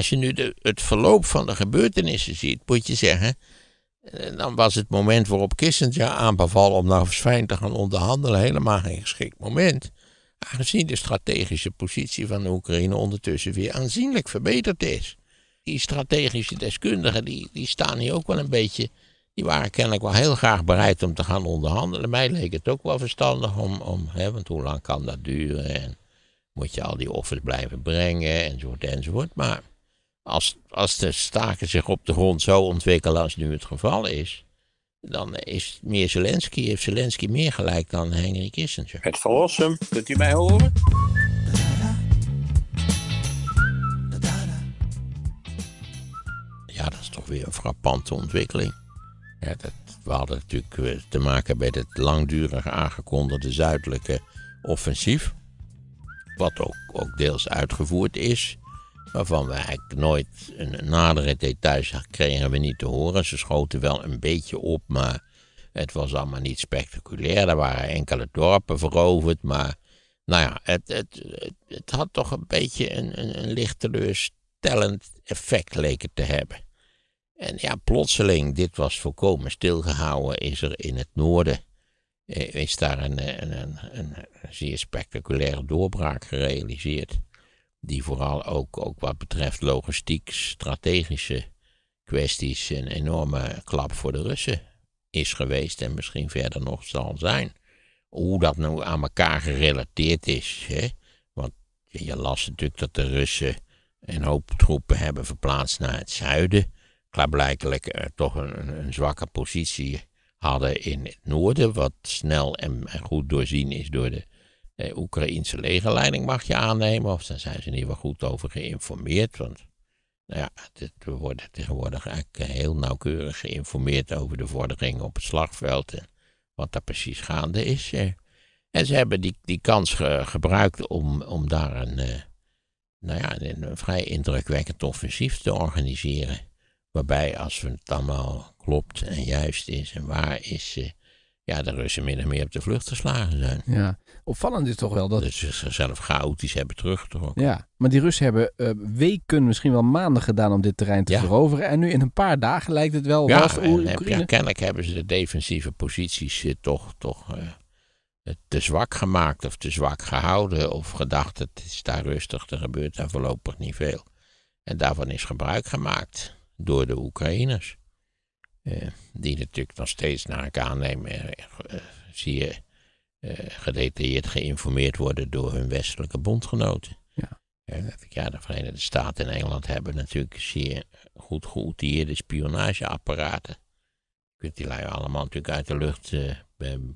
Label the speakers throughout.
Speaker 1: Als je nu de, het verloop van de gebeurtenissen ziet, moet je zeggen. Eh, dan was het moment waarop Kissinger aanbeval om naar Fijn te gaan onderhandelen helemaal geen geschikt moment. Aangezien de strategische positie van de Oekraïne ondertussen weer aanzienlijk verbeterd is. Die strategische deskundigen die, die staan hier ook wel een beetje. Die waren kennelijk wel heel graag bereid om te gaan onderhandelen. Mij leek het ook wel verstandig om. om hè, want hoe lang kan dat duren? En moet je al die offers blijven brengen? Enzovoort, enzovoort. Maar als, als de staken zich op de grond zo ontwikkelen als nu het geval is, dan is meer Zelensky, heeft Zelensky meer gelijk dan Henry Kissinger. Het verlossen, kunt u mij horen? Ja, dat is toch weer een frappante ontwikkeling. Ja, dat, we hadden natuurlijk te maken met het langdurig aangekondigde zuidelijke offensief. Wat ook, ook deels uitgevoerd is waarvan we eigenlijk nooit een nadere details kregen we niet te horen. Ze schoten wel een beetje op, maar het was allemaal niet spectaculair. Er waren enkele dorpen veroverd, maar nou ja, het, het, het, had toch een beetje een, een, licht teleurstellend effect leek het te hebben. En ja, plotseling, dit was volkomen stilgehouden, is er in het noorden eh, is daar een, een, een, een zeer spectaculaire doorbraak gerealiseerd die vooral ook, ook wat betreft logistiek, strategische kwesties een enorme klap voor de Russen is geweest en misschien verder nog zal zijn. Hoe dat nou aan elkaar gerelateerd is. Hè? Want je las natuurlijk dat de Russen een hoop troepen hebben verplaatst naar het zuiden. Klaarblijkelijk eh, toch een, een, zwakke positie hadden in het noorden, wat snel en goed doorzien is door de de eh, Oekraïense legerleiding mag je aannemen. Of daar zijn ze in ieder geval goed over geïnformeerd. Want nou ja, dit, we worden tegenwoordig eigenlijk heel nauwkeurig geïnformeerd over de vorderingen op het slagveld. En wat daar precies gaande is. Eh, en ze hebben die, die kans gebruikt om, om daar een, eh, nou ja, een vrij indrukwekkend offensief te organiseren. Waarbij als het allemaal klopt en juist is en waar is, ja, de Russen min of meer op de vlucht geslagen zijn.
Speaker 2: Ja, opvallend
Speaker 1: is toch wel dat... Dat ze zichzelf chaotisch hebben teruggetrokken. Ja,
Speaker 2: maar die Russen hebben eh, weken, misschien wel maanden gedaan om dit terrein te veroveren. En nu in een paar dagen lijkt het wel... Ja, en, eh, ja
Speaker 1: kennelijk hebben ze de defensieve posities eh, toch, toch te zwak gemaakt of te zwak gehouden. Of gedacht, het is daar rustig, er gebeurt daar voorlopig niet veel. En daarvan is gebruik gemaakt door de Oekraïners. Eh, die natuurlijk nog steeds, naar elkaar nemen, eh, eh, zie je gedetailleerd geïnformeerd worden door hun westelijke bondgenoten. Ja. ja, de Verenigde Staten en Engeland hebben natuurlijk zeer goed geoutilleerde spionageapparaten. Je kunt die lui allemaal natuurlijk uit de lucht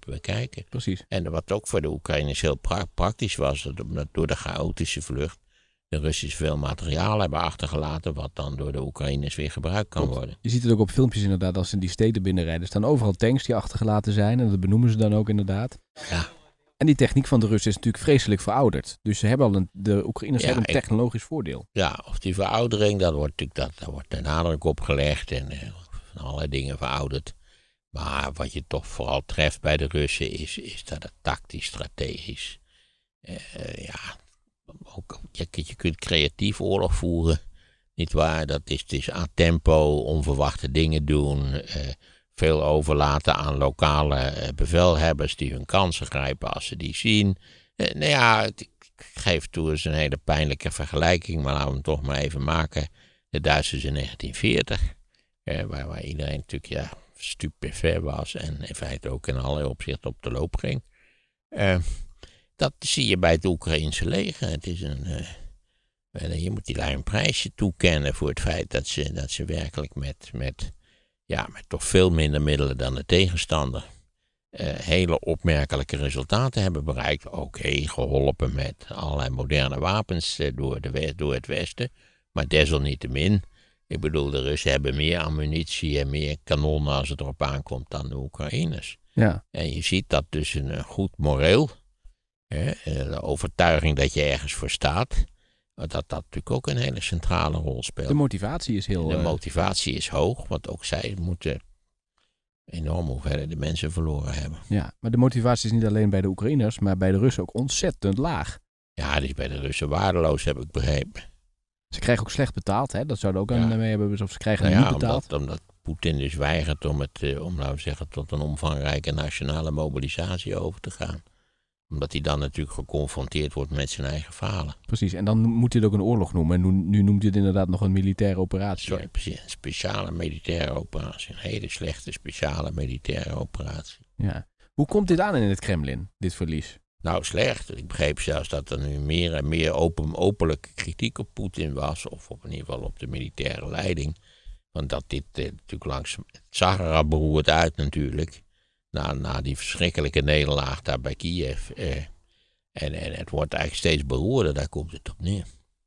Speaker 1: bekijken. Precies. En wat ook voor de Oekraïners heel praktisch was, dat door de chaotische vlucht de Russen veel materiaal hebben
Speaker 2: achtergelaten, wat dan door de Oekraïners weer gebruikt kan worden. Je ziet het ook op filmpjes inderdaad, als ze in die steden binnenrijden, staan overal tanks die achtergelaten zijn en dat benoemen ze dan ook inderdaad. Ja. En die techniek van de Russen is natuurlijk vreselijk verouderd. Dus ze hebben al een, de Oekraïners hebben een technologisch voordeel.
Speaker 1: Ja, of die veroudering, dat wordt natuurlijk, dat, daar wordt de nadruk op gelegd en eh, allerlei dingen verouderd. Maar wat je toch vooral treft bij de Russen is, is dat het tactisch, strategisch, eh, eh, ja, je, kunt creatief oorlog voeren. Niet waar? Dat is, dus aan tempo, onverwachte dingen doen. Eh, veel overlaten aan lokale eh, bevelhebbers die hun kansen grijpen als ze die zien. Eh, nou ja, ik geef toe, het een hele pijnlijke vergelijking, maar laten we hem toch maar even maken. De Duitsers in 1940, eh, waar, waar iedereen natuurlijk ja, was en in feite ook in allerlei opzichten op de loop ging. Dat zie je bij het Oekraïnse leger. Het is een, eh, eh, je moet die lui een prijsje toekennen voor het feit dat ze, dat ze werkelijk met, met, ja, met toch veel minder middelen dan de tegenstander eh, hele opmerkelijke resultaten hebben bereikt. Oké, geholpen met allerlei moderne wapens door, de, door het Westen, maar desalniettemin. Ik bedoel, de Russen hebben meer ammunitie en meer kanonnen als het erop aankomt dan de Oekraïners. Ja. En je ziet dat dus een goed moreel eh, de overtuiging dat je ergens voor staat. Dat dat natuurlijk ook een hele centrale rol speelt. De
Speaker 2: motivatie is heel... De eh,
Speaker 1: motivatie is hoog, want ook zij moeten
Speaker 2: enorm enorme de mensen verloren hebben. Ja, maar de motivatie is niet alleen bij de Oekraïners, maar bij de Russen ook ontzettend laag. Ja, die is bij de Russen waardeloos, heb ik begrepen. Ze krijgen ook slecht betaald, hè? Dat zouden ook aan mee hebben, dus of ze krijgen nou ja, niet betaald.
Speaker 1: Omdat, omdat Poetin dus weigert om, het, eh, om nou zeggen, tot een omvangrijke nationale mobilisatie over te gaan omdat hij dan natuurlijk geconfronteerd wordt met zijn eigen
Speaker 2: falen. Precies, en dan moet het ook een oorlog noemen. En nu, nu noemt het inderdaad nog een militaire operatie. Sorry, precies. Een
Speaker 1: speciale militaire operatie. Een hele slechte speciale militaire operatie.
Speaker 2: Ja. Hoe komt dit aan in het Kremlin, dit verlies? Nou, slecht.
Speaker 1: Ik begreep zelfs dat er nu meer en meer open, openlijke kritiek op Poetin was. Of op in ieder geval op de militaire leiding. Want dat dit eh, natuurlijk langs het Sahara beroert uit natuurlijk. Na, na die verschrikkelijke nederlaag daar bij Kiev. Eh, en, en het wordt eigenlijk steeds beroerder, daar komt het
Speaker 2: op neer.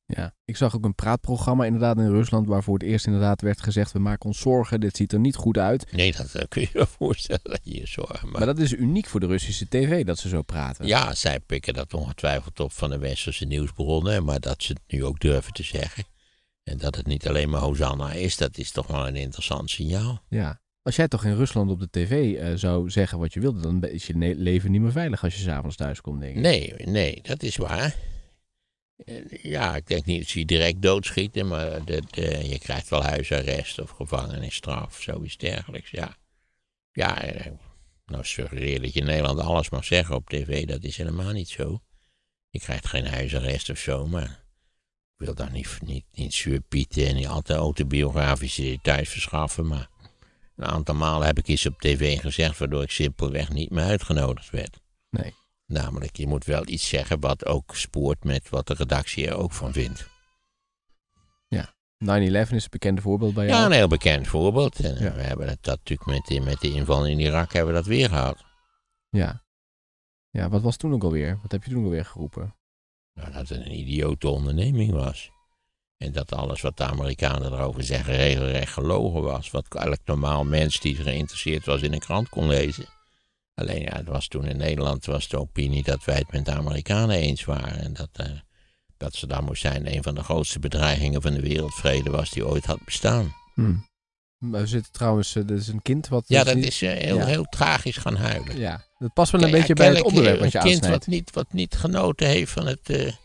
Speaker 2: Ja, ik zag ook een praatprogramma inderdaad in Rusland waarvoor het eerst inderdaad werd gezegd we maken ons zorgen, dit ziet er niet goed uit. Nee, dat, eh, kun je je voorstellen dat je je zorgen maakt. Maar dat is uniek voor de Russische tv dat ze zo praten. Ja, zij pikken
Speaker 1: dat ongetwijfeld op van de westerse nieuwsbronnen, maar dat ze het nu ook durven te zeggen. En dat het niet alleen maar Hosanna is, dat is toch wel een interessant signaal.
Speaker 2: Ja, als jij toch in Rusland op de tv eh, zou zeggen wat je wilde, dan is je leven niet meer veilig als je s'avonds thuis komt, denk ik. Nee,
Speaker 1: nee, dat is waar. Eh, ja, ik denk niet dat ze je direct doodschieten, maar dat, eh, je krijgt wel huisarrest of gevangenisstraf, zoiets dergelijks, ja. Ja, nou suggereer dat je in Nederland alles mag zeggen op tv, dat is helemaal niet zo. Je krijgt geen huisarrest of zo, maar ik wil daar niet, niet, niet en niet altijd autobiografische details verschaffen, maar een aantal malen heb ik iets op tv gezegd, waardoor ik simpelweg niet meer uitgenodigd werd. Nee. Namelijk, je moet wel iets zeggen wat ook spoort met wat de redactie er ook van vindt.
Speaker 2: Ja, 9-11 is een bekend voorbeeld bij jou. Ja, een
Speaker 1: heel bekend voorbeeld. En We hebben het, dat natuurlijk met, de, met de inval in Irak hebben we dat weer gehad.
Speaker 2: Ja. Ja, wat was toen ook alweer? Wat heb je toen ook
Speaker 1: alweer geroepen? Nou, dat het een idiote onderneming was. En dat alles wat de Amerikanen erover zeggen regelrecht gelogen was. Wat elk normaal mens die geïnteresseerd was in een krant kon lezen. Alleen ja, het was toen in Nederland was de opinie dat wij het met de Amerikanen eens waren. En dat, uh, dat ze daar moest zijn een van de grootste bedreigingen van de wereldvrede was die ooit had
Speaker 2: bestaan. Hmm. Maar we zitten trouwens, eh, er is een kind wat... Ja, dus dat is eh, heel, heel tragisch gaan huilen. Ja, dat past wel een beetje bij het onderwerp wat je Een kind wat
Speaker 1: niet, wat niet genoten heeft van het...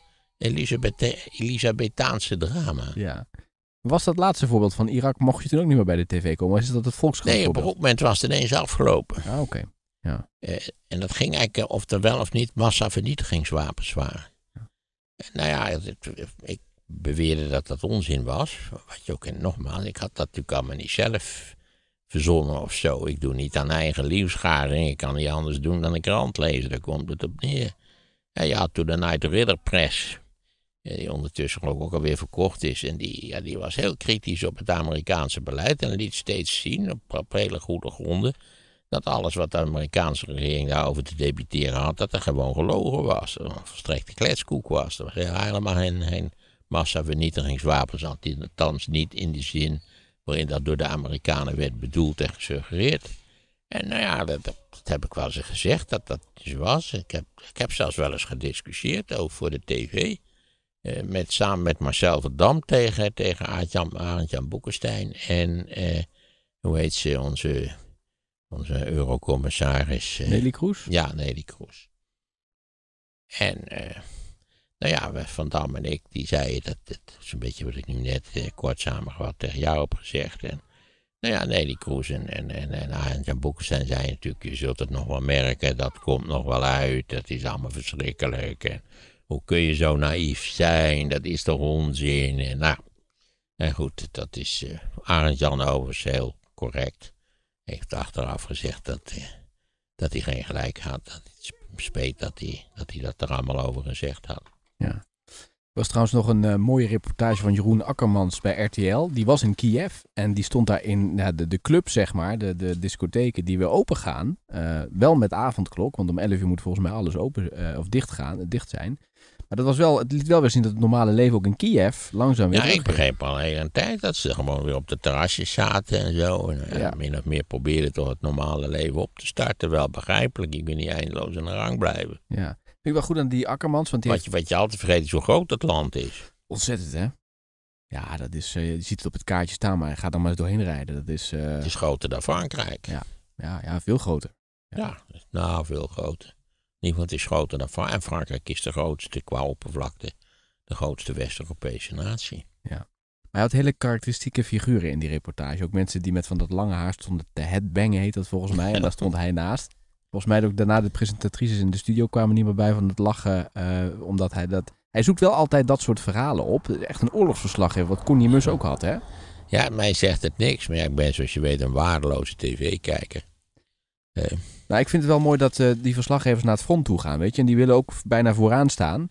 Speaker 1: Elisabethaanse drama. Ja.
Speaker 2: Was dat laatste voorbeeld van Irak, mocht je toen ook niet meer bij de tv komen? Was dat het volkskrant Nee, op een
Speaker 1: moment was het ineens afgelopen. Ah, oké. Ja. Eh, en dat ging eigenlijk eh, of er wel of niet massavernietigingswapens waren. Ja. Nou ja, ik, beweerde dat dat onzin was. Wat je ook, en nogmaals, ik had dat natuurlijk allemaal niet zelf verzonnen of zo. Ik doe niet aan eigen liefscharing. Ik kan niet anders doen dan een krant lezen. Daar komt het op neer. En ja, toen de Night Ridder Press die ondertussen geloof ook alweer verkocht is. En die, ja, die was heel kritisch op het Amerikaanse beleid en liet steeds zien, op, hele goede gronden, dat alles wat de Amerikaanse regering daarover te debiteren had, dat er gewoon gelogen was. Een verstrekte kletskoek was. Er was helemaal geen, geen massavernietigingswapens, althans niet in de zin waarin dat door de Amerikanen werd bedoeld en gesuggereerd. En nou ja, dat, heb ik wel eens gezegd, dat dat zo was. Ik heb, ik heb zelfs wel eens gediscussieerd ook voor de tv. Eh, met, samen met Marcel Verdam tegen, tegen Arend-Jan Boekenstein. En eh, hoe heet ze, onze, onze eurocommissaris. Eh, Nelly Kroes? Ja, Nelly Kroes. En nou ja, Van Dam en ik, die zeiden dat, dat is een beetje wat ik nu net kort samengevat tegen jou heb gezegd. En, nou ja, Nelly Kroes en, en, en, en Boekesteijn Boekenstein zijn natuurlijk, je zult het nog wel merken, dat komt nog wel uit, dat is allemaal verschrikkelijk. En, hoe kun je zo naïef zijn, dat is toch onzin. En, eh, nou, en goed, dat is uh, Arend Jan overigens heel correct. Heeft achteraf gezegd dat, eh, dat hij geen gelijk had. Dat het speet dat hij, dat er allemaal
Speaker 2: over gezegd had. Ja. Er was trouwens nog een mooie reportage van Jeroen Akkermans bij RTL. Die was in Kiev en die stond daar in de, de club, zeg maar, de, de discotheken die weer open gaan. wel met avondklok, want om 11 uur moet volgens mij alles open of dicht gaan, dicht zijn. Maar dat was wel, het liet wel weer zien dat het normale leven ook in Kiev langzaam weer. Ja, ik begreep al een
Speaker 1: tijd dat ze gewoon weer op de terrasjes zaten en zo. En, eh, ja. min of meer probeerden toch het normale leven op te starten. Wel begrijpelijk, je kunt niet eindeloos in de rang blijven. Ja.
Speaker 2: Vind ik wel goed aan die Akkermans. Want wat, je,
Speaker 1: wat je altijd vergeet is hoe groot dat land is.
Speaker 2: Ontzettend, hè? Ja, dat is, eh, je ziet het op het kaartje staan, maar gaat dan maar eens doorheen rijden. Dat is, eh, Het is groter dan Frankrijk. Ja, ja,
Speaker 1: ja veel groter. Ja. ja, nou, veel groter. Niemand is groter dan Frankrijk. En Frankrijk is de grootste qua oppervlakte, de grootste West-Europese natie.
Speaker 2: Ja. Maar hij had hele karakteristieke figuren in die reportage. Ook mensen die met van dat lange haar stonden te headbangen, heet dat volgens mij. En daar stond hij naast. Volgens mij ook daarna de presentatrices in de studio kwamen niet meer bij van het lachen. Eh, omdat hij dat... Hij zoekt wel altijd dat soort verhalen op. Echt een heeft, wat Connie ook had, hè? Ja, mij zegt het niks. Maar ik ben zoals je weet een waardeloze tv-kijker. Nee. Nou, ik vind het wel mooi dat eh, die verslaggevers naar het front toe gaan, weet je. En die willen ook bijna vooraan staan.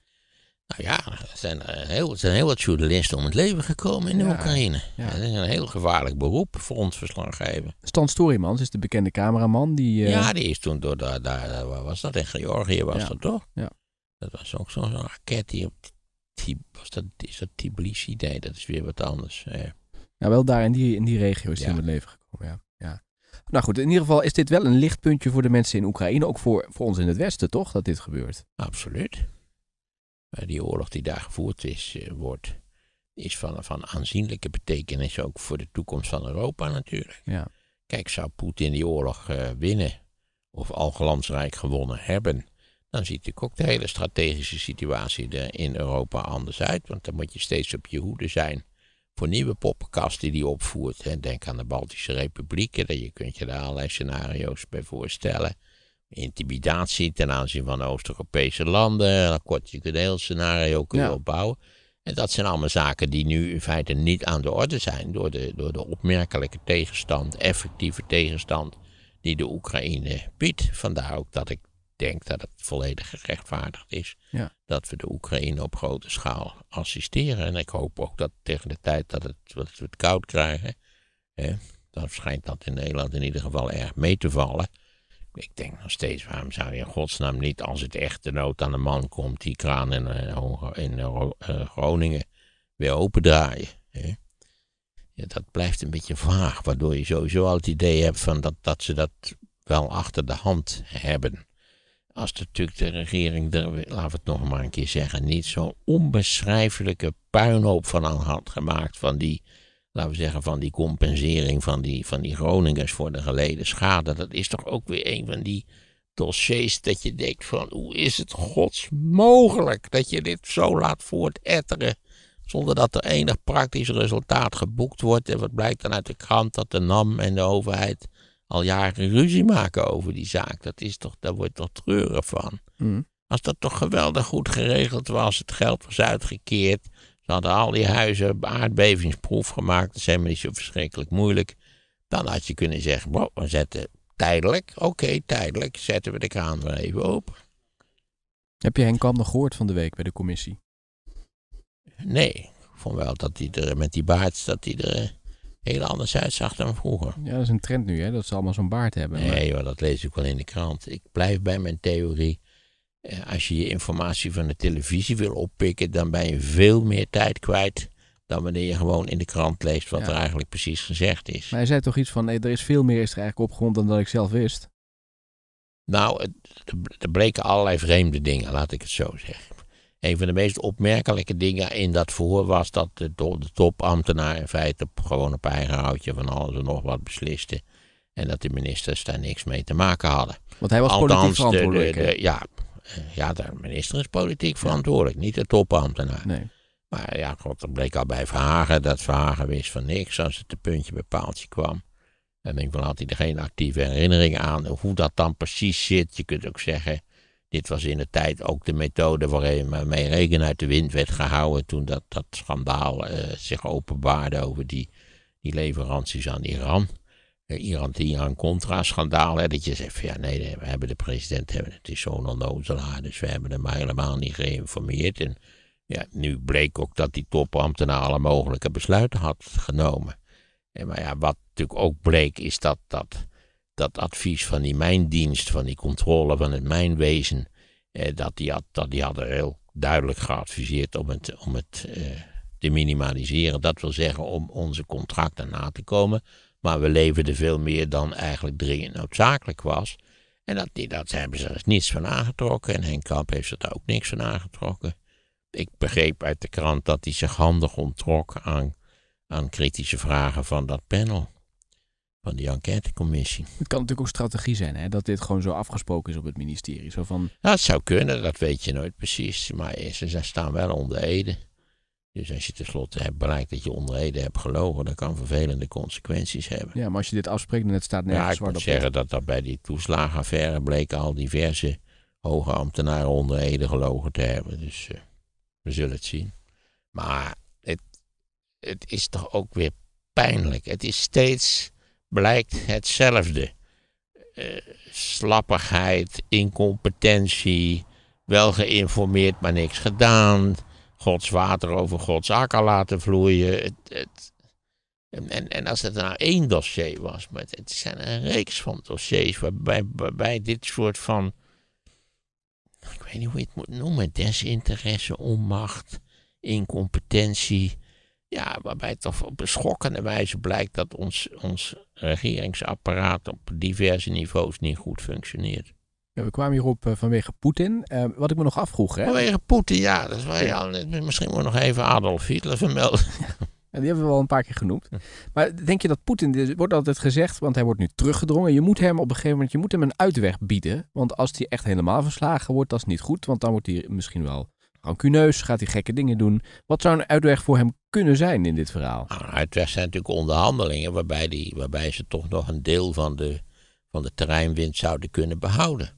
Speaker 1: Nou ja, er zijn eh, heel,
Speaker 2: er zijn heel wat journalisten om het leven gekomen in de Oekraïne.
Speaker 1: Dat is een heel gevaarlijk beroep, voor ons frontverslaggever.
Speaker 2: Stan Storymans is de bekende cameraman. Die, eh, Ja, die
Speaker 1: is toen door, daar, daar, was dat in Georgië, was dat toch? Ja. Dat was ook zo'n raket die op was dat, is dat Tbilisi? Nee, dat is weer wat anders.
Speaker 2: Ja, wel daar in die, in die regio is hij om het leven gekomen, ja. Nou goed, in ieder geval is dit wel een lichtpuntje voor de mensen in Oekraïne. Ook voor, voor ons in het Westen, toch? Dat dit gebeurt. Absoluut. Eh, die oorlog die daar gevoerd is, eh, wordt, is van, van aanzienlijke
Speaker 1: betekenis ook voor de toekomst van Europa natuurlijk. Ja. Kijk, zou Poetin die oorlog eh, winnen of al gewonnen hebben, dan ziet natuurlijk ook de hele strategische situatie er in Europa anders uit. Want dan moet je steeds op je hoede zijn voor nieuwe poppenkasten die hij opvoert. Hè. Denk aan de Baltische Republieken, je kunt je daar allerlei scenario's bij voorstellen. Intimidatie ten aanzien van Oost-Europese landen, kort, je kunt een heel scenario kunnen opbouwen. En dat zijn allemaal zaken die nu in feite niet aan de orde zijn door de, door de opmerkelijke tegenstand, effectieve tegenstand die de Oekraïne biedt. Vandaar ook dat ik denk dat het volledig gerechtvaardigd is dat we de Oekraïne op grote schaal assisteren. En ik hoop ook dat tegen de tijd dat, het, dat we het koud krijgen, hè, dan schijnt dat in Nederland in ieder geval erg mee te vallen. Ik denk nog steeds, waarom zou je in godsnaam niet, als het echt de nood aan de man komt, die kraan in, eh, in, eh, eh, Groningen weer opendraaien? Hè? Ja, dat blijft een beetje vaag, waardoor je sowieso al het idee hebt van dat, dat ze dat wel achter de hand hebben. Als de, natuurlijk de regering er, laten we het nog maar een keer zeggen, niet zo'n onbeschrijfelijke puinhoop van aan had gemaakt van die, laten we zeggen, van die compensering van die, van die Groningers voor de geleden schade. Dat is toch ook weer een van die dossiers dat je denkt van, hoe is het gods mogelijk dat je dit zo laat voortetteren zonder dat er enig praktisch resultaat geboekt wordt. En wat blijkt dan uit de krant dat de NAM en de overheid al jaren ruzie maken over die zaak. Dat is toch, daar wordt toch treurig van. Mm. Als dat toch geweldig goed geregeld was, het geld was uitgekeerd. Ze hadden al die huizen aardbevingsproef gemaakt. Dat is helemaal niet zo verschrikkelijk moeilijk. Dan had je kunnen zeggen, we zetten tijdelijk, oké, tijdelijk, zetten we de kraan weer even open.
Speaker 2: Heb je Henk Kam nog gehoord van de week bij de commissie? Nee, ik vond wel dat hij er met die baard, dat hij er eh, heel anders uitzag dan vroeger. Ja, dat is een trend nu, hè? Dat ze allemaal zo'n baard hebben. Nee,
Speaker 1: dat lees ik wel in de krant. Ik blijf bij mijn theorie. Eh, als je je informatie van de televisie wil oppikken, dan ben je veel meer tijd kwijt dan wanneer je gewoon in de krant leest wat er eigenlijk precies gezegd is.
Speaker 2: Maar hij zei toch iets van, nee, er is veel meer is er eigenlijk opgerond dan dat ik zelf wist?
Speaker 1: Nou, er bleken allerlei vreemde dingen, laat ik het zo zeggen. Een van de meest opmerkelijke dingen in dat verhoor was dat de, topambtenaar in feite op eigen houtje van alles en nog wat besliste. En dat de ministers daar niks mee te maken hadden. Want hij was politiek verantwoordelijk. De, de, ja, ja, de minister is politiek verantwoordelijk, niet de topambtenaar. Nee. Maar ja, god, dat bleek al bij Verhagen, dat Verhagen wist van niks als het een puntje bepaaltje kwam. En ik van had hij er geen actieve herinnering aan hoe dat dan precies zit. Je kunt ook zeggen, dit was in de tijd ook de methode waarmee regen uit de wind werd gehouden toen dat, dat schandaal eh, zich openbaarde over die, die leveranties aan Iran. Eh, Iran, Iran-Contra-schandaal, dat je zegt, ja nee, we hebben de president, het is zo'n onnozelaar, dus we hebben hem helemaal niet geïnformeerd. En ja, nu bleek ook dat die topambtenaar alle mogelijke besluiten had genomen. En maar ja, wat natuurlijk ook bleek, is dat, dat dat advies van die mijndienst, van die controle van het mijnwezen, eh, dat, die had, dat die hadden heel duidelijk geadviseerd om het, om het eh, te minimaliseren. Dat wil zeggen om onze contracten na te komen. Maar we leverden veel meer dan eigenlijk dringend noodzakelijk was. En dat, dat hebben ze er niets van aangetrokken. En Henk Kamp heeft er ook niks van aangetrokken. Ik begreep uit de krant dat hij zich handig onttrok aan, aan kritische vragen van dat panel van die enquêtecommissie.
Speaker 2: Het kan natuurlijk ook strategie zijn, hè? dat dit gewoon zo afgesproken is op het ministerie. Zo van...
Speaker 1: het zou kunnen,
Speaker 2: dat weet je nooit precies.
Speaker 1: Maar eh, ze staan wel onder ede. Dus als je tenslotte hebt blijkt dat je onder ede hebt gelogen, dat kan vervelende consequenties hebben.
Speaker 2: Ja, maar als je dit afspreekt en het staat nergens ja, ik moet zeggen
Speaker 1: dat, dat bij die toeslagenaffaire bleken al diverse hoge ambtenaren onder ede gelogen te hebben. Dus eh, we zullen het zien. Maar het, het is toch ook weer pijnlijk. Het is steeds blijkt hetzelfde. Eh, slappigheid, incompetentie, wel geïnformeerd maar niks gedaan. Gods water over Gods akker laten vloeien. Het, het, en, en als het nou één dossier was, maar het, zijn een reeks van dossiers waarbij, waarbij dit soort van, ik weet niet hoe je het moet noemen, desinteresse, onmacht, incompetentie, ja, waarbij toch op een wijze blijkt dat ons, ons regeringsapparaat op diverse niveaus niet goed functioneert.
Speaker 2: Ja, we kwamen hierop eh, vanwege Poetin. Eh, wat ik me nog afvroeg. Hè? Vanwege Poetin, ja. Dat is wel, ja. Misschien moet nog even Adolf Hitler vermelden. En die hebben we al een paar keer genoemd. Maar denk je dat Poetin, dit wordt altijd gezegd, want hij wordt nu teruggedrongen. Je moet hem op een gegeven moment, je moet hem een uitweg bieden. Want als hij echt helemaal verslagen wordt, dat is niet goed. Want dan wordt hij misschien wel rancuneus, gaat hij gekke dingen doen. Wat zou een uitweg voor hem kunnen zijn in dit verhaal? Nou, het
Speaker 1: zijn natuurlijk onderhandelingen waarbij, die, waarbij ze toch nog een deel van de, van de terreinwind zouden kunnen behouden.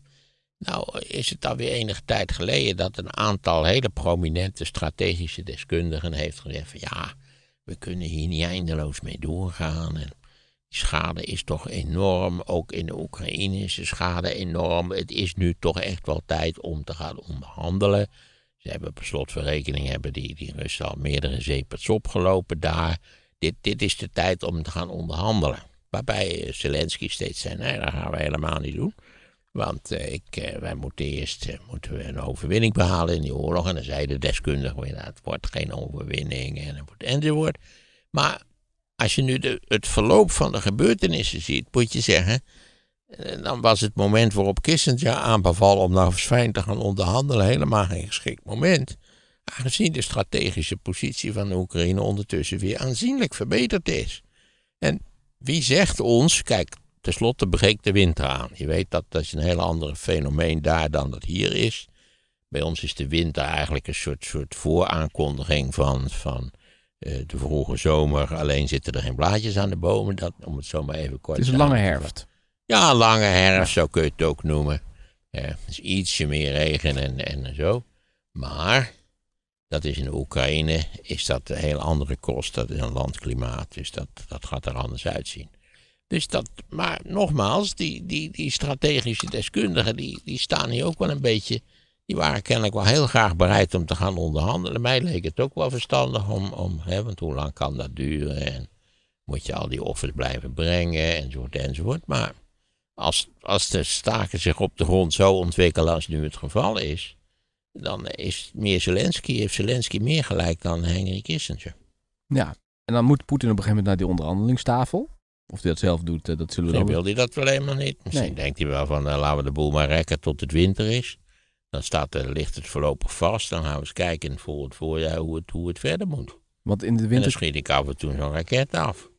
Speaker 1: Nou is het alweer enige tijd geleden dat een aantal hele prominente strategische deskundigen heeft gezegd van ja, we kunnen hier niet eindeloos mee doorgaan. En die schade is toch enorm, ook in de Oekraïne is de schade enorm. Het is nu toch echt wel tijd om te gaan onderhandelen. Ze hebben per slot van rekening hebben die, die Russen al meerdere zeepers opgelopen daar. Dit, dit is de tijd om te gaan onderhandelen. Waarbij eh, Zelensky steeds zei: nee, dat gaan we helemaal niet doen. Want eh, ik, eh, wij moeten eerst moeten we een overwinning behalen in die oorlog. En dan zei de deskundige weer, nou, het wordt geen overwinning enzovoort, enzovoort. Maar als je nu de, het verloop van de gebeurtenissen ziet, moet je zeggen dan was het moment waarop Kissinger aanbeval om naar Fijn te gaan onderhandelen helemaal geen geschikt moment. Aangezien de strategische positie van de Oekraïne ondertussen weer aanzienlijk verbeterd is. En wie zegt ons, kijk, tenslotte breekt de winter aan. Je weet dat dat is een heel ander fenomeen daar dan dat hier is. Bij ons is de winter eigenlijk een soort, soort vooraankondiging van, van eh, de vroege zomer. Alleen zitten er geen blaadjes aan de bomen, dat, om het zo maar even kort te Het is een lange herfst. Ja, lange herfst, zo kun je het ook noemen. Het is ietsje meer regen en, en zo. Maar, dat is in Oekraïne, is dat een heel andere kost. Dat is een landklimaat, dus dat, dat gaat er anders uitzien. Dus dat, maar nogmaals, die, die, die strategische deskundigen, die, die staan hier ook wel een beetje... Die waren kennelijk wel heel graag bereid om te gaan onderhandelen. Mij leek het ook wel verstandig om, om hè, want hoe lang kan dat duren? En moet je al die offers blijven brengen, enzovoort, enzovoort. Maar als, als de staken zich op de grond zo ontwikkelen als nu het geval is, dan is meer Zelensky, heeft Zelensky meer gelijk dan Henry Kissinger.
Speaker 2: Ja, en dan moet Poetin op een gegeven moment naar die onderhandelingstafel. Of hij dat zelf doet, eh, dat zullen we dan... wil hij
Speaker 1: dat wel helemaal niet. Misschien denkt hij wel van, eh, laten we de boel maar rekken tot het winter is. Dan staat, uh, ligt het voorlopig vast. Dan gaan we eens kijken voor het voorjaar hoe het, hoe het verder moet.
Speaker 2: Want in de winter... En dan
Speaker 1: schiet ik af en toe zo'n raket af.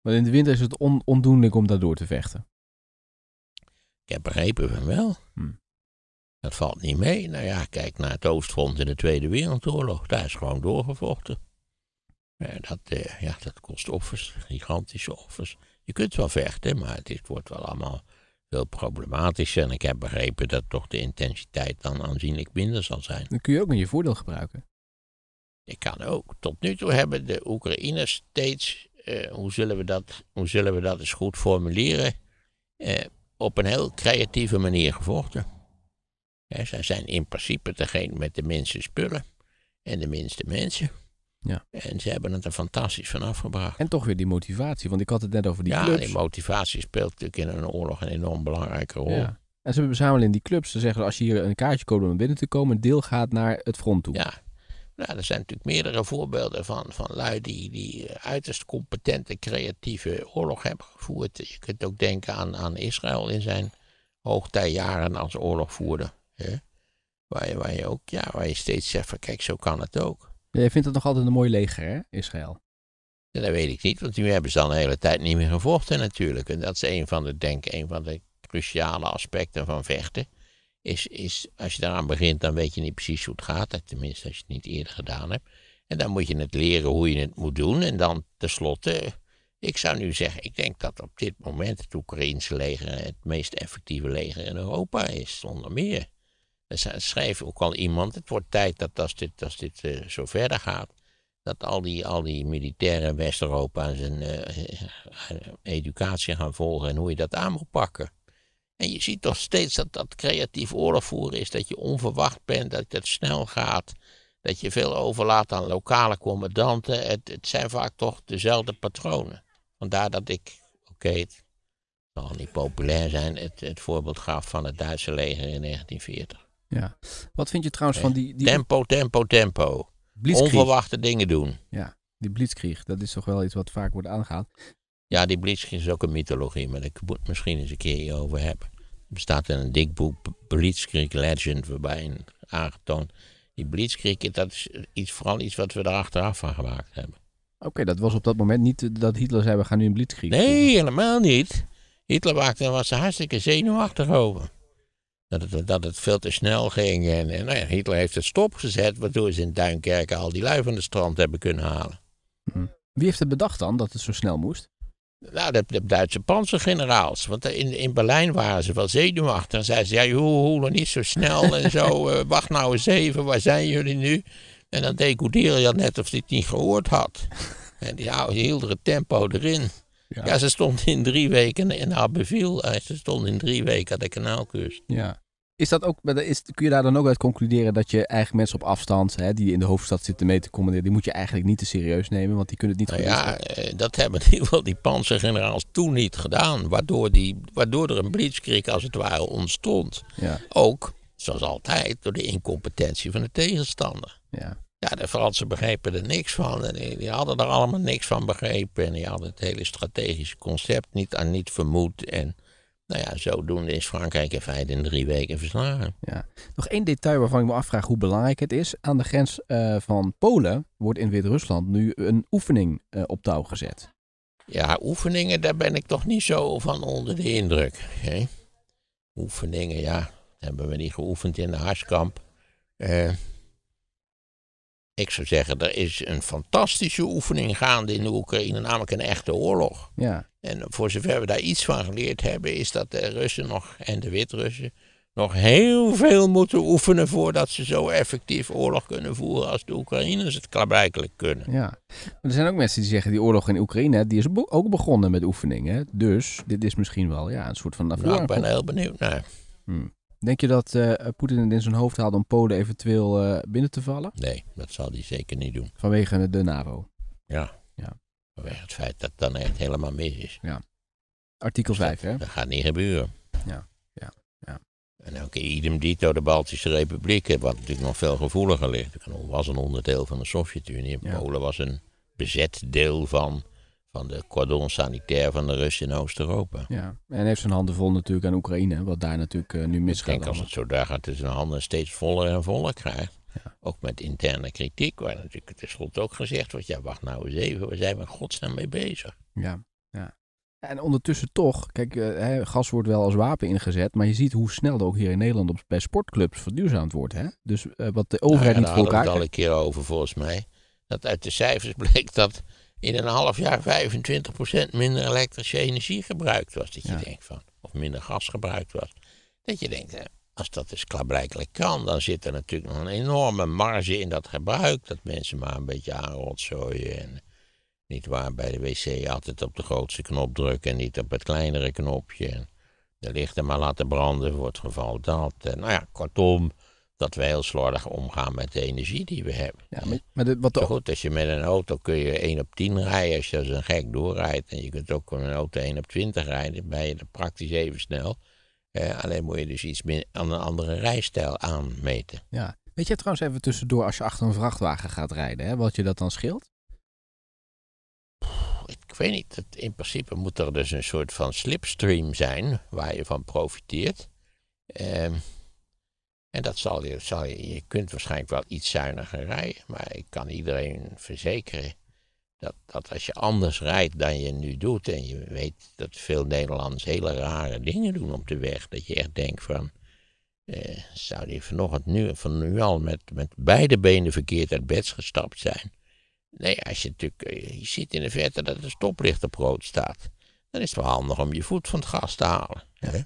Speaker 2: Maar in de winter is het ondoenlijk om daardoor te vechten heb begrepen van wel. Hm. Dat valt niet mee. Nou ja, kijk naar het
Speaker 1: Oostfront in de Tweede Wereldoorlog. Daar is gewoon doorgevochten. dat, eh, ja, dat kost offers, gigantische offers. Je kunt wel vechten, maar het is, wordt wel allemaal veel problematischer. En ik heb begrepen dat toch de intensiteit dan aanzienlijk minder zal zijn.
Speaker 2: Dan kun je ook met je voordeel gebruiken. Ik kan
Speaker 1: ook. Tot nu toe hebben de Oekraïners steeds, eh, hoe, zullen we dat, hoe zullen we dat eens goed formuleren, eh, op een heel creatieve manier gevochten. zij zijn in principe degene met de minste spullen en de minste mensen. Ja. En ze hebben het er fantastisch van
Speaker 2: afgebracht. En toch weer die motivatie, want ik had het net over die clubs. Ja, die motivatie
Speaker 1: speelt natuurlijk in een oorlog een enorm
Speaker 2: belangrijke rol. Ja. En ze samen in die clubs. Ze zeggen als je hier een kaartje koopt om binnen te komen, een deel gaat naar het front toe. Ja,
Speaker 1: nou, er zijn natuurlijk meerdere voorbeelden van, van lui die, die eh, uiterst competente, creatieve oorlog hebben gevoerd. Je kunt ook denken aan, aan Israël in zijn hoogtijjaren als oorlogvoerder. Hè? Waar, je, ook, ja, waar je steeds zegt van kijk, zo kan het ook.
Speaker 2: Je vindt het nog altijd een mooi leger, hè, Israël? Ja,
Speaker 1: dat weet ik niet, want die hebben ze dan de hele tijd niet meer gevochten natuurlijk. En dat is een van de, denk, een van de cruciale aspecten van vechten is, is als je daaraan begint, dan weet je niet precies hoe het gaat. Tenminste, als je het niet eerder gedaan hebt. En dan moet je het leren hoe je het moet doen. En dan tenslotte, ik zou nu zeggen, ik denk dat op dit moment het Oekraïense leger het meest effectieve leger in Europa is, zonder meer. Er schreef ook al iemand, het wordt tijd dat als dit, als dit eh, zo verder gaat, dat al die, al die militairen in West-Europa zijn eh, eh, educatie gaan volgen en hoe je dat aan moet pakken. En je ziet toch steeds dat dat creatief oorlogvoeren is, dat je onverwacht bent, dat het snel gaat, dat je veel overlaat aan lokale commandanten. Het, het zijn vaak toch dezelfde patronen. Vandaar dat ik, oké, het zal niet populair zijn, het, het voorbeeld gaf van het Duitse leger in 1940.
Speaker 2: Ja. Wat vind je trouwens van die, die... Tempo, tempo, tempo. Onverwachte dingen doen. Ja, die blitzkrieg, dat is toch wel iets wat vaak wordt aangehaald.
Speaker 1: Ja, die blitzkrieg is ook een mythologie, maar daar moet ik misschien eens een keer over hebben bestaat in een dik boek Blitzkrieg Legend, waarbij een aangetoond. Die Blitzkrieg, dat is iets, vooral iets wat we er achteraf van gemaakt hebben.
Speaker 2: Oké, dat was op dat moment niet dat Hitler zei: we gaan nu een Blitzkrieg. Nee, helemaal niet. Hitler maakte, was er hartstikke
Speaker 1: zenuwachtig over. Dat het, dat het veel te snel ging. En, en nou ja, Hitler heeft het stopgezet, waardoor ze in Duinkerken al die lui van de strand hebben kunnen halen. Hm. Wie heeft het bedacht dan dat het zo snel moest? Nou, de, de Duitse panzergeneraals. Want in, in Berlijn waren ze wel zenuwachtig. En zeiden ze, ja, hoe niet zo snel en zo. Eh, wacht nou eens even, waar zijn jullie nu? En dan decodeerde je net of hij het niet gehoord had. En die hielden het tempo erin. Ja. ja. ze stond in drie weken in Abbeville. Eh, ze stond in drie weken aan de kanaalkust.
Speaker 2: Ja. Is dat ook, is, kun je daar dan ook uit concluderen dat je eigenlijk mensen op afstand, hè, die in de hoofdstad zitten mee te commanderen, die moet je eigenlijk niet te serieus nemen, want die kunnen het niet nou Ja,
Speaker 1: eh, dat hebben in ieder geval die panzergeneraals toen niet gedaan, waardoor, die, waardoor er een blitzkrieg als het ware ontstond. Ja. Ook, zoals altijd, door de incompetentie van de tegenstander. Ja. Ja, de Fransen begrepen er niks van. En die, hadden er allemaal niks van begrepen. En die hadden het hele strategische concept niet, aan niet vermoed. En nou ja, zodoende is Frankrijk in feite in drie weken
Speaker 2: verslagen. Ja. Nog één detail waarvan ik me afvraag hoe belangrijk het is. Aan de grens eh, van Polen wordt in Wit-Rusland nu een oefening eh, op touw gezet.
Speaker 1: Ja, oefeningen, daar ben ik toch niet zo van onder de indruk. Hè? Oefeningen, ja, hebben we niet geoefend in de harskamp. Uh, ik zou zeggen, er is een fantastische oefening gaande in de Oekraïne, namelijk een echte oorlog. Ja. En voor zover we daar iets van geleerd hebben, is dat de Russen nog, en de Wit-Russen nog heel veel moeten oefenen voordat ze zo effectief oorlog kunnen voeren als de Oekraïners het klaarblijkelijk kunnen.
Speaker 2: Ja, maar er zijn ook mensen die zeggen die oorlog in Oekraïne, die is ook begonnen met oefeningen. Dus dit is misschien wel ja, een soort van... Nou, ik ben heel benieuwd naar. Hmm. Denk je dat eh, Poetin het in zijn hoofd haalt om Polen eventueel eh, binnen te vallen? Nee, dat zal hij zeker niet doen. Vanwege de NAVO?
Speaker 1: Ja. ja. Vanwege het feit dat het dan echt helemaal mis is. Ja. Artikel 5, dus dat, hè? Dat gaat niet gebeuren. Ja, ja, ja. En ook idem dito de Baltische Republiek, wat natuurlijk nog veel gevoeliger ligt. Het was een onderdeel van de Sovjet-Unie. Polen was een bezet deel van van de cordon sanitair van de Russen in Oost-Europa.
Speaker 2: Ja, en heeft zijn handen vol natuurlijk aan Oekraïne, wat daar natuurlijk eh, nu misgaat. Ik denk als het zo daar gaat, dat zijn handen steeds voller en voller krijgt.
Speaker 1: Ja. Ook met interne kritiek, waar natuurlijk het is ook gezegd wordt, ja wacht nou eens even, we zijn met godsnaam mee bezig. Ja, ja.
Speaker 2: En ondertussen toch, kijk, eh, gas wordt wel als wapen ingezet, maar je ziet hoe snel er ook hier in Nederland bij sportclubs verduurzaamd wordt. Hè? Dus eh, wat de overheid nou ja, niet voor elkaar... Daar hadden
Speaker 1: we het al een keer over volgens mij. Dat uit de cijfers bleek dat in een half jaar 25% minder elektrische energie gebruikt was. Dat je denkt van, of minder gas gebruikt was. Dat je denkt, eh, als dat dus klaarblijkelijk kan, dan zit er natuurlijk nog een enorme marge in dat gebruik. Dat mensen maar een beetje aanrotzooien en niet waar bij de wc altijd op de grootste knop drukken en niet op het kleinere knopje. En de lichten maar laten branden voor het geval dat. nou ja, kortom, dat we heel slordig omgaan met de energie die we hebben. Ja, maar, wat de... goed, als je met een auto kun je 1 op 10 rijden als je als een gek doorrijdt. En je kunt ook met een auto 1 op 20 rijden, ben je er praktisch even snel. Eh, alleen moet je dus iets meer aan een andere rijstijl aanmeten.
Speaker 2: Ja. Weet je trouwens even tussendoor, als je achter een vrachtwagen gaat rijden, hè, wat je dat dan scheelt?
Speaker 1: ik weet niet. in principe moet er dus een soort van slipstream zijn waar je van profiteert. Ehm. En dat zal je, je, kunt waarschijnlijk wel iets zuiniger rijden, maar ik kan iedereen verzekeren dat, dat als je anders rijdt dan je nu doet, en je weet dat veel Nederlanders hele rare dingen doen op de weg, dat je echt denkt van, eh, zou die vanochtend nu, van nu al met, met beide benen verkeerd uit bed gestapt zijn? Nee, als je natuurlijk, eh, je ziet in de verte dat de stoplicht op rood staat, dan is het wel handig om je voet van het gas te halen. Hè?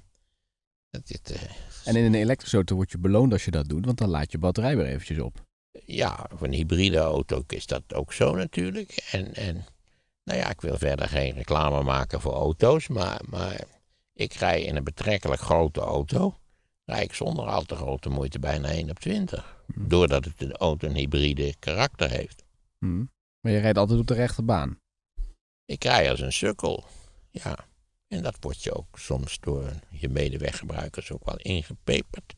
Speaker 1: Dat dit, eh,
Speaker 2: en in een elektrische auto word je beloond als je dat doet, want dan laat je batterij weer eventjes op.
Speaker 1: Ja, voor een hybride auto is dat ook zo natuurlijk. En, en nou ja, ik wil verder geen reclame maken voor auto's, maar, maar ik rij in een betrekkelijk grote auto. Rij ik zonder al te grote moeite bijna 1 op 20. Hm. Doordat het een auto een hybride karakter heeft.
Speaker 2: Hm. Maar je rijdt altijd op de rechte baan.
Speaker 1: Ik rij als een sukkel, ja. En dat wordt je ook soms door je medeweggebruikers ook wel ingepeperd.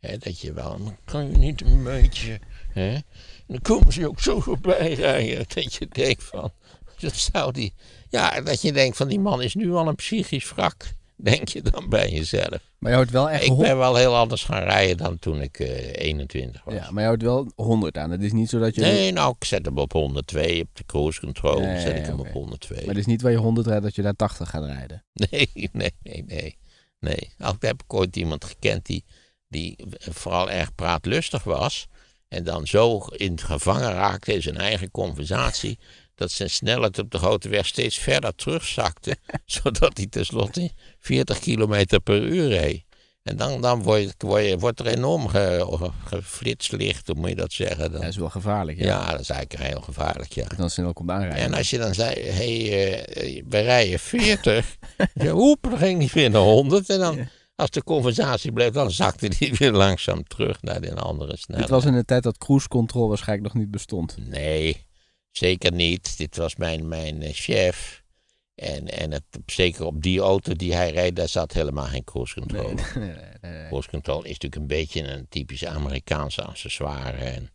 Speaker 1: Hè, dat je wel, maar kan je niet een beetje. dan komen ze ook zo voorbij rijden dat je denkt van. Dat zou die, ja, dat je denkt van die man is nu al een psychisch wrak. denk je dan bij jezelf. Maar je houdt wel echt... Ik ben wel heel anders gaan rijden dan toen ik 21 eh, was. Ja, maar je houdt wel 100 aan. Het is niet zo dat je... Nee, nou, ik zet hem op 102. Op de cruise control zet ik hem op 102. Maar het is niet
Speaker 2: waar je 100 rijdt dat je daar 80 gaat rijden. Nee, nee, nee, nee. nee.
Speaker 1: heb ik ooit iemand gekend die, die vooral erg praatlustig was... En dan zo in het gevangen raakte in zijn eigen conversatie dat zijn snelheid op de grote weg steeds verder terugzakte, zodat hij tenslotte 40 km per uur reed. En dan, dan word, word, wordt er enorm ge, geflitst hoe moet je dat zeggen? Dan. Dat is wel gevaarlijk, ja. Ja, dat is eigenlijk heel gevaarlijk, ja. Dan
Speaker 2: snel komt aanrijden. En als je
Speaker 1: dan zei, hé, hey, uh, we rijden 40. ja, dan ging hij weer naar 100. En dan, als de conversatie bleef, dan zakte hij weer langzaam terug naar de andere snelheid. Het was
Speaker 2: in de tijd dat cruise control waarschijnlijk nog niet bestond. Nee, Zeker
Speaker 1: niet. Dit was mijn, mijn eh, chef. En, en het, zeker op die auto die hij rijdt, daar zat helemaal geen cruise control. cruise control is natuurlijk een beetje een typisch Amerikaanse accessoire. En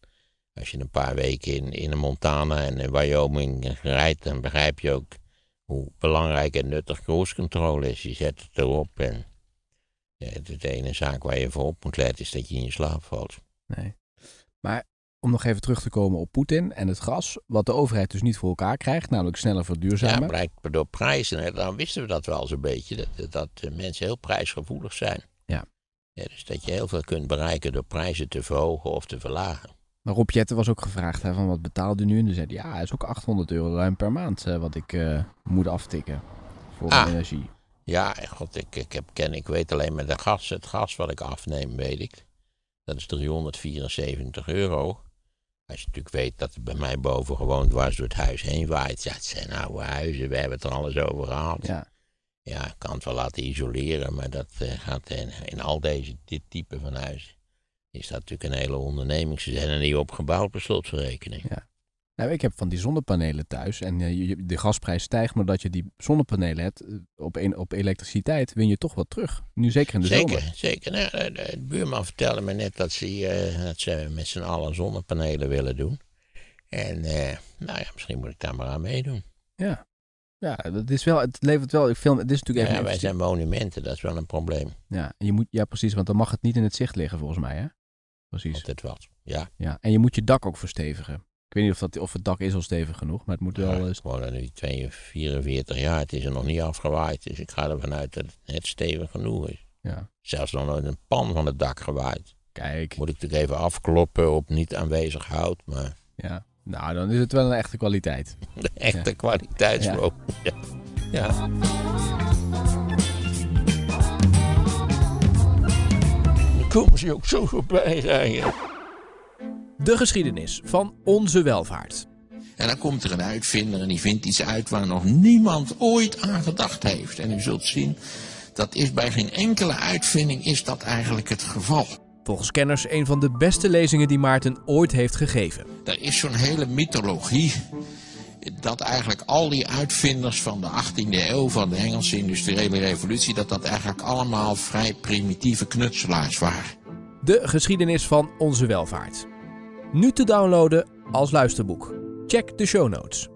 Speaker 1: als je een paar weken in, in Montana en in Wyoming rijdt, dan begrijp je ook hoe belangrijk en nuttig cruise control is. Je zet het erop en ja, de ene zaak waar je voor op moet letten is dat je in je slaap valt.
Speaker 2: Nee. Maar om nog even terug te komen op Poetin en het gas, wat de overheid dus niet voor elkaar krijgt, namelijk sneller verduurzamen. Ja,
Speaker 1: bereikt door prijzen. Hè, dan wisten we dat wel zo'n beetje, dat, dat, eh, mensen heel prijsgevoelig zijn. Ja. Dus dat je heel veel kunt bereiken door prijzen te verhogen of te verlagen.
Speaker 2: Maar Rob was ook gevraagd hè, van wat betaalt u nu? En toen zei hij, ja, het is ook 800 euro ruim per maand eh, wat ik eh, moet aftikken voor ah. energie.
Speaker 1: Ja, god, ik, ik, heb, ken, ik weet alleen maar de gas, het gas wat ik afneem, weet ik. Dat is 374 euro. Als je natuurlijk weet dat het bij mij boven gewoond was door het huis heen waait. Ja, het zijn oude huizen, we hebben het er alles over gehad. Ja, ja ik kan het wel laten isoleren, maar dat eh, gaat in, in, al deze, dit type van huizen. Is dat natuurlijk een hele onderneming. Ze zijn er niet opgebouwd, per slotverrekening.
Speaker 2: Ja. Nou, ik heb van die zonnepanelen thuis en eh, de gasprijs stijgt, maar dat je die zonnepanelen hebt eh, op, een, op elektriciteit, win je toch wat terug. Nu zeker in de zomer.
Speaker 1: Zeker, nou, eh, de, buurman vertelde me net dat ze, dat ze met z'n allen zonnepanelen willen doen. En nou ja, misschien moet ik daar maar aan meedoen. Ja, ja, dat is wel, het levert wel ik film. Het is natuurlijk even. Ja, wij zijn monumenten, dat is wel een probleem.
Speaker 2: Ja, je moet, ja, precies, want dan mag het niet in het zicht liggen volgens mij, hè? Precies. Dat wat, ja. ja. En je moet je dak ook verstevigen ik weet niet of, dat, of het dak is al stevig genoeg, maar het moet wel... eens. Eh, gewoon uh, nu
Speaker 1: 44 jaar, het is er nog niet afgewaaid, dus ik ga ervan uit dat het stevig genoeg is. Ja. Zelfs nog nooit een pan van het dak gewaaid. Kijk. Moet ik natuurlijk even afkloppen op niet
Speaker 2: aanwezig hout, maar... Ja, nou dan is het wel een echte kwaliteit. De echte ja. ja. ja. Dan komen ze ook zo voorbij rijden. De geschiedenis van onze welvaart. En dan komt er een uitvinder en die vindt iets uit waar nog niemand ooit aan gedacht heeft. En u zult zien, dat is bij geen enkele uitvinding is dat eigenlijk het geval. Volgens kenners een van de beste lezingen die Maarten ooit heeft gegeven. Er is zo'n hele mythologie dat eigenlijk al die
Speaker 1: uitvinders van de 18e eeuw, van de Engelse industriële revolutie, dat dat eigenlijk allemaal vrij primitieve knutselaars waren.
Speaker 2: De geschiedenis van onze welvaart nu te downloaden als luisterboek. Check de show notes.